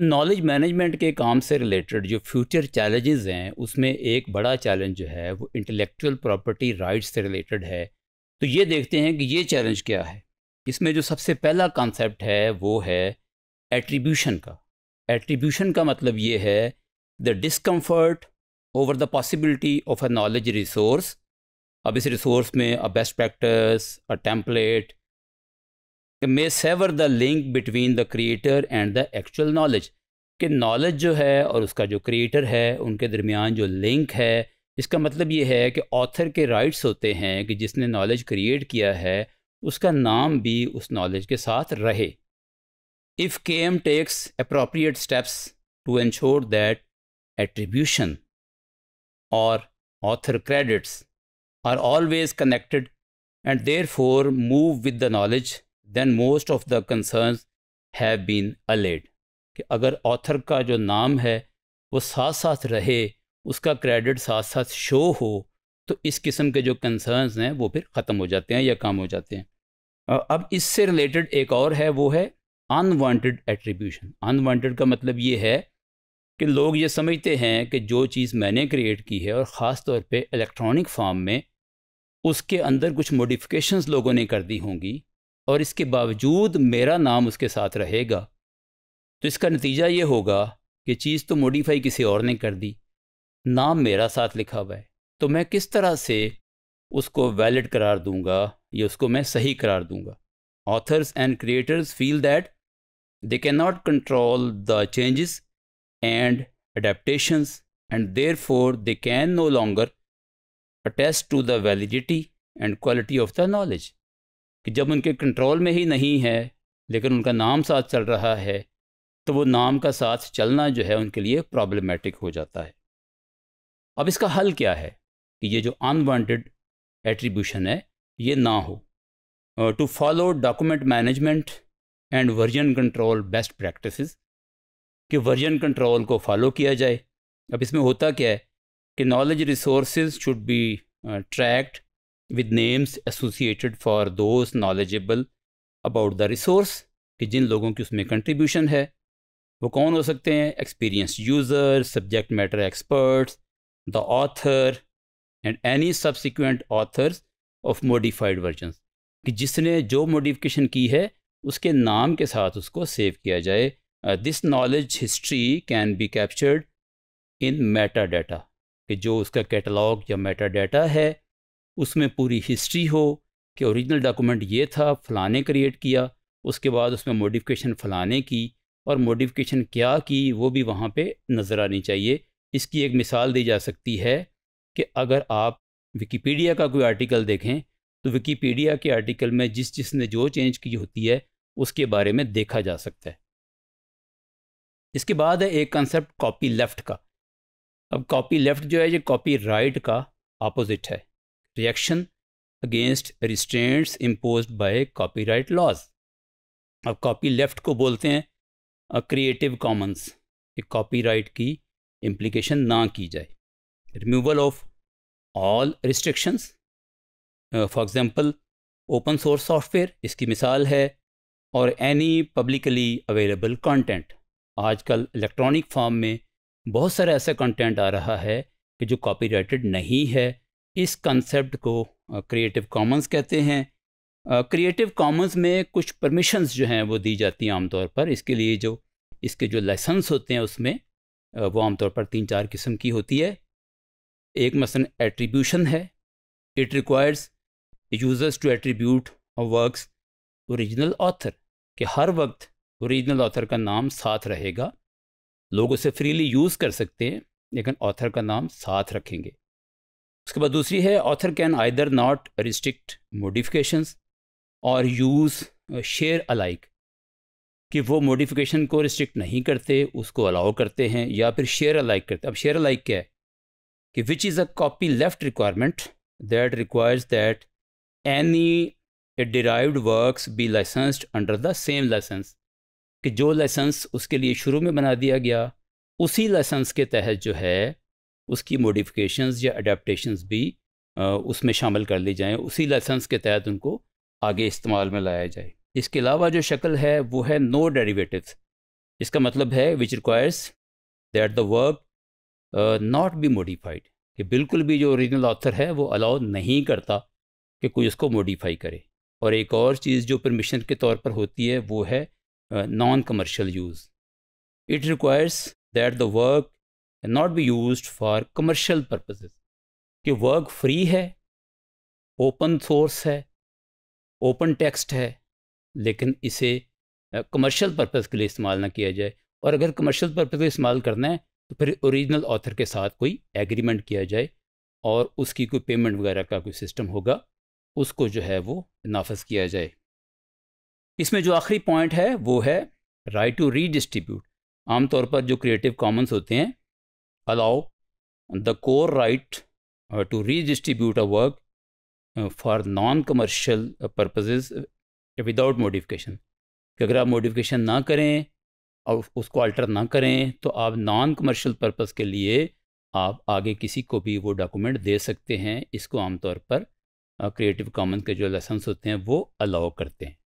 Knowledge management के काम से रिलेटेड जो फ्यूचर चैलेंजेस हैं उसमें एक बड़ा चैलेंज जो है वो इंटेलेक्चुअल प्रॉपर्टी राइट्स से रिलेटेड है तो ये देखते हैं कि ये चैलेंज क्या है इसमें जो सबसे पहला कॉन्सेप्ट है वो है एट्रीब्यूशन का एट्रीब्यूशन का मतलब ये है the discomfort over the possibility of a knowledge resource अब इस रिसोर्स में a best practice a template may sever the link between the creator and the actual knowledge कि नॉलेज जो है और उसका जो क्रिएटर है उनके दरमियान जो लिंक है इसका मतलब ये है कि ऑथर के राइट्स होते हैं कि जिसने नॉलेज क्रिएट किया है उसका नाम भी उस नॉलेज के साथ रहे if K M takes appropriate steps to ensure that attribution और author credits are always connected and therefore move with the knowledge then most of the concerns have been allayed कि अगर author का जो नाम है वो साथ साथ रहे उसका क्रेडिट साथ साथ शो हो तो इस किस्म के जो कंसर्न्स हैं वो फिर ख़त्म हो जाते हैं या काम हो जाते हैं अब इससे रिलेटेड एक और है वो है अनवांटेड एट्रीब्यूशन अनवांटेड का मतलब ये है कि लोग ये समझते हैं कि जो चीज़ मैंने क्रिएट की है और ख़ास तौर पे इलेक्ट्रॉनिक फॉर्म में उसके अंदर कुछ मोडिफिकेशंस लोगों ने कर दी होंगी और इसके बावजूद मेरा नाम उसके साथ रहेगा तो इसका नतीजा ये होगा कि चीज़ तो मॉडिफाई किसी और ने कर दी नाम मेरा साथ लिखा हुआ है तो मैं किस तरह से उसको वैलिड करार दूंगा या उसको मैं सही करार दूंगा authors and creators feel that they can not control the changes and and therefore they can no longer attest to the validity and quality of the knowledge कि जब उनके कंट्रोल में ही नहीं है लेकिन उनका नाम साथ चल रहा है तो वो नाम का साथ चलना जो है उनके लिए प्रॉब्लमेटिक हो जाता है अब इसका हल क्या है कि ये जो अनवांटेड एट्रीब्यूशन है ये ना how to follow document management and version control best practice कि वर्जन कंट्रोल को फॉलो किया जाए अब इसमें होता क्या है कि knowledge resource should be tracked with names associated for those knowledgeable about the resource कि जिन लोगों की उसमें कंट्रीब्यूशन है वो कौन हो सकते हैं experience user subject matter experts the author and any subsequent authors of modified version कि जिसने जो मोडिफिकेशन की है उसके नाम के साथ उसको सेव किया जाए this knowledge history can be captured in metadata कि जो उसका कैटलॉग या मेटा डाटा है उसमें पूरी हिस्ट्री हो कि ओरिजिनल डॉक्यूमेंट ये था फलाने क्रिएट किया उसके बाद उसमें मॉडिफिकेशन फलाने की और मॉडिफिकेशन क्या की वो भी वहाँ पे नज़र आनी चाहिए इसकी एक मिसाल दी जा सकती है कि अगर आप विकीपीडिया का कोई आर्टिकल देखें तो विकीपीडिया के आर्टिकल में जिस जिसने जो चेंज की होती है उसके बारे में देखा जा सकता है इसके बाद है एक कंसेप्ट कॉपी लेफ्ट का अब कॉपी लेफ्ट जो है ये कॉपी राइट का अपोजिट है reaction against restraints impose by copyright laws अब कॉपी लेफ्ट को बोलते हैं क्रिएटिव कॉमन्स कि कॉपीराइट की इम्प्लीकेशन ना की जाए removal of all restrictions for example open source software इसकी मिसाल है और एनी पब्लिकली अवेलेबल कंटेंट आजकल इलेक्ट्रॉनिक फॉर्म में बहुत सारा ऐसा कंटेंट आ रहा है कि जो कॉपीराइटेड नहीं है इस कंसेप्ट को क्रिएटिव कॉमन्स कहते हैं क्रिएटिव कॉमन्स में कुछ परमिशंस जो हैं वो दी जाती हैं आमतौर पर इसके लिए जो इसके जो लाइसेंस होते हैं उसमें वो आमतौर पर तीन चार किस्म की होती है एक मसलन एट्रीब्यूशन है it requires users to attribute works original author कि हर वक्त ओरिजिनल ऑथर का नाम साथ रहेगा लोग उसे फ्रीली यूज़ कर सकते हैं लेकिन ऑथर का नाम साथ रखेंगे उसके बाद दूसरी है author can either not restrict modifications और यूज़ शेयर अलाइक कि वो मोडिफिकेशन को रिस्ट्रिक्ट नहीं करते उसको अलाउ करते हैं या फिर शेयर अलाइक करते अब शेयर अलाइक क्या है कि which is a copyleft requirement that requires that any derived works be licensed under the same license कि जो लाइसेंस उसके लिए शुरू में बना दिया गया उसी लाइसेंस के तहत जो है उसकी मोडिफिकेशंस या अडेप्टशंस भी उसमें शामिल कर ली जाएँ उसी लाइसेंस के तहत उनको आगे इस्तेमाल में लाया जाए इसके अलावा जो शक्ल है वो है नो डेरीवेटिव इसका मतलब है which requires that the work not be modified कि बिल्कुल भी जो ओरिजिनल ऑथर है वो अलाउ नहीं करता कि कोई उसको मोडिफाई करे और एक और चीज़ जो परमिशन के तौर पर होती है वो है non commercial use it requires that the work and not be use for commercial purposes. कि वर्क फ्री है ओपन सोर्स है ओपन टेक्स्ट है लेकिन इसे कमर्शियल पर्पज़ के लिए इस्तेमाल ना किया जाए और अगर कमर्शियल पर्पज़ के लिए इस्तेमाल करना है तो फिर ओरिजिनल ऑथर के साथ कोई एग्रीमेंट किया जाए और उसकी कोई पेमेंट वगैरह का कोई सिस्टम होगा उसको जो है वो नाफज किया जाए इसमें जो आखिरी पॉइंट है वो है राइट टू रीडिस्ट्रीब्यूट आमतौर पर जो क्रिएटिव कॉमन्स होते हैं allow the core right uh, to redistribute a work uh, for non-commercial purposes without modification कि अगर आप modification ना करें और उसको alter ना करें तो आप non-commercial purpose के लिए आप आगे किसी को भी वो डॉक्यूमेंट दे सकते हैं इसको आमतौर पर क्रिएटिव कॉमन के जो लाइसेंस होते हैं वो अलाउ करते हैं